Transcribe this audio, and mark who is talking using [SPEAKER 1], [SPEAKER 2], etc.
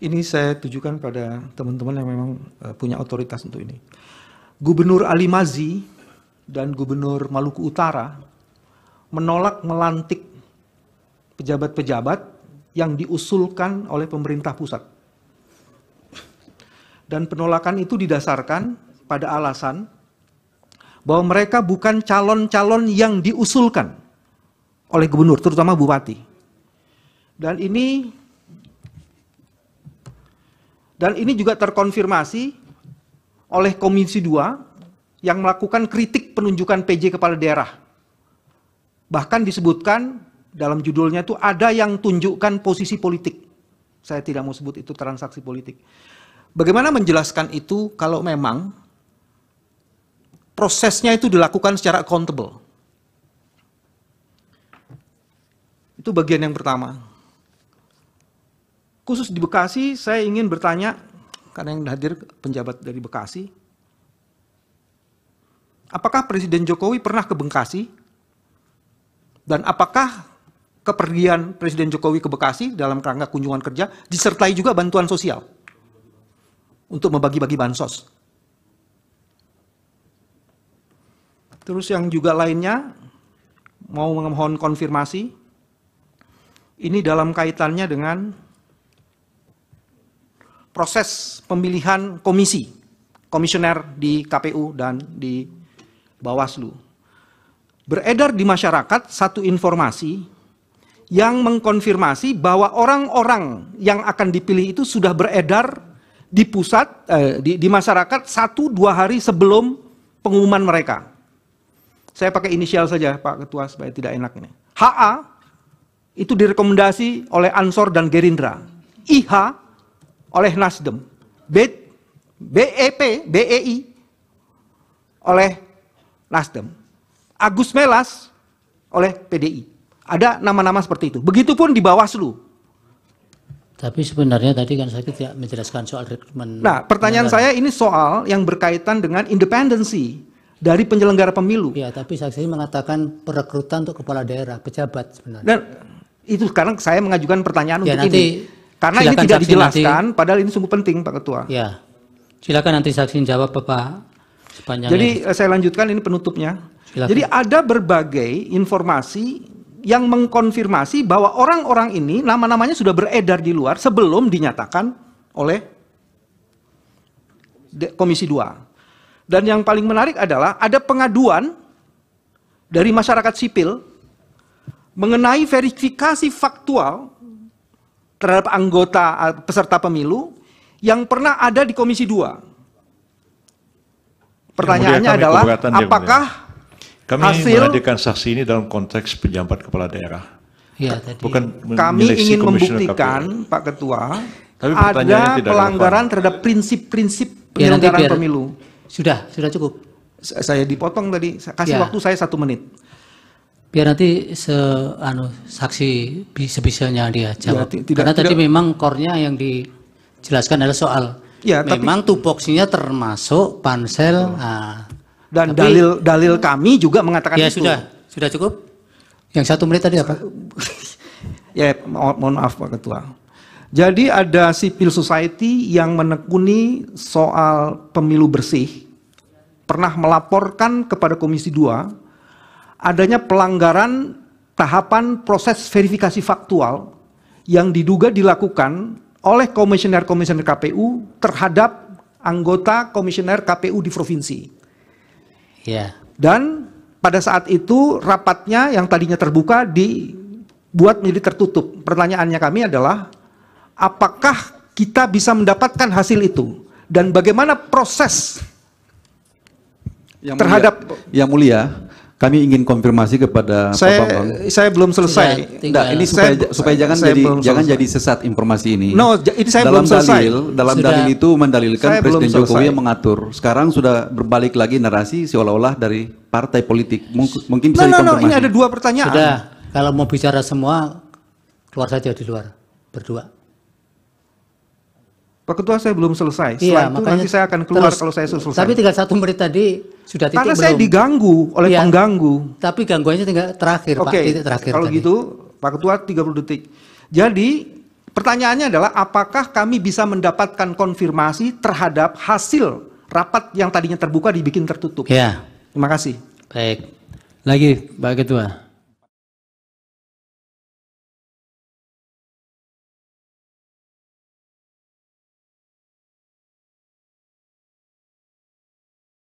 [SPEAKER 1] Ini saya tujukan pada teman-teman yang memang eh, punya otoritas untuk ini. Gubernur Ali Mazi dan Gubernur Maluku Utara menolak melantik pejabat-pejabat yang diusulkan oleh pemerintah pusat. Dan penolakan itu didasarkan pada alasan bahwa mereka bukan calon-calon yang diusulkan oleh gubernur, terutama bupati. Dan ini dan ini juga terkonfirmasi oleh Komisi 2 yang melakukan kritik penunjukan PJ kepala daerah. Bahkan disebutkan dalam judulnya itu ada yang tunjukkan posisi politik. Saya tidak mau sebut itu transaksi politik. Bagaimana menjelaskan itu kalau memang prosesnya itu dilakukan secara accountable? Itu bagian yang pertama khusus di Bekasi, saya ingin bertanya, karena yang hadir penjabat dari Bekasi, apakah Presiden Jokowi pernah ke Bekasi? Dan apakah kepergian Presiden Jokowi ke Bekasi dalam kerangka kunjungan kerja disertai juga bantuan sosial untuk membagi-bagi bansos? Terus yang juga lainnya, mau memohon konfirmasi, ini dalam kaitannya dengan proses pemilihan komisi, komisioner di KPU dan di Bawaslu. Beredar di masyarakat satu informasi yang mengkonfirmasi bahwa orang-orang yang akan dipilih itu sudah beredar di pusat, eh, di, di masyarakat satu dua hari sebelum pengumuman mereka. Saya pakai inisial saja Pak Ketua supaya tidak enak ini. HA itu direkomendasi oleh Ansor dan Gerindra. IH oleh Nasdem. B, BEP, BEI oleh Nasdem. Agus Melas oleh PDI. Ada nama-nama seperti itu. Begitupun di Bawaslu. Tapi sebenarnya tadi kan saya tidak menjelaskan soal rekrutmen. Nah, pertanyaan saya ini soal yang berkaitan dengan independensi dari penyelenggara pemilu. Ya, tapi saksi mengatakan perekrutan untuk kepala daerah, pejabat sebenarnya. Dan itu sekarang saya mengajukan pertanyaan ya, untuk nanti ini karena Silakan ini tidak dijelaskan, nanti, padahal ini sungguh penting Pak Ketua. Ya, silakan nanti saksi jawab Bapak. Sepanjang Jadi ya. saya lanjutkan ini penutupnya. Silakan. Jadi ada berbagai informasi yang mengkonfirmasi bahwa orang-orang ini nama-namanya sudah beredar di luar sebelum dinyatakan oleh Komisi 2. Dan yang paling menarik adalah ada pengaduan dari masyarakat sipil mengenai verifikasi faktual terhadap anggota peserta pemilu yang pernah ada di Komisi 2. Pertanyaannya adalah apakah kami hasil menghadirkan saksi ini dalam konteks penjabat kepala daerah. Ya, tadi. Bukan kami ingin membuktikan KPU. Pak Ketua Tapi ada pelanggaran apa. terhadap prinsip-prinsip ya, penyelenggaraan ya, pemilu. Sudah, sudah cukup. Saya dipotong tadi, kasih ya. waktu saya satu menit biar nanti se anu saksi sebisanya dia ya, jawab. Ya, tidak, Karena tidak. tadi memang kornya yang dijelaskan adalah soal ya, memang tapi, tupoksinya termasuk pansel. Oh. nah, Dan tapi, dalil dalil kami juga mengatakan ya, itu. sudah sudah cukup. Yang satu menit tadi apa? ya mo mohon maaf Pak Ketua. Jadi ada civil society yang menekuni soal pemilu bersih pernah melaporkan kepada Komisi 2 adanya pelanggaran tahapan proses verifikasi faktual yang diduga dilakukan oleh komisioner-komisioner KPU terhadap anggota komisioner KPU di provinsi. Yeah. Dan pada saat itu rapatnya yang tadinya terbuka dibuat menjadi tertutup. Pertanyaannya kami adalah apakah kita bisa mendapatkan hasil itu dan bagaimana proses yang terhadap mulia, yang mulia kami ingin konfirmasi kepada saya, Pak Bambang. Saya belum selesai. Tidak, ini supaya saya, supaya jangan saya jadi jangan jadi sesat informasi ini. No, ini saya dalam belum selesai. dalam sudah. dalil itu mendalilkan saya Presiden Jokowi yang mengatur. Sekarang sudah berbalik lagi narasi seolah-olah dari partai politik. mungkin bisa no, dikonfirmasi. No, no, ini ada dua pertanyaan. Sudah, kalau mau bicara semua keluar saja di luar berdua. Pak Ketua saya belum selesai. Iya, Setelah iya, itu makanya nanti saya akan keluar terus, kalau saya selesai. Tapi tinggal satu menit tadi sudah titik Karena belum? saya diganggu oleh ya, pengganggu. Tapi gangguannya tinggal terakhir, Oke, Pak, titik terakhir. Kalau tadi. gitu, Pak Ketua 30 detik. Jadi, pertanyaannya adalah apakah kami bisa mendapatkan konfirmasi terhadap hasil rapat yang tadinya terbuka dibikin tertutup? Ya. Terima kasih. Baik. Lagi, Pak Ketua.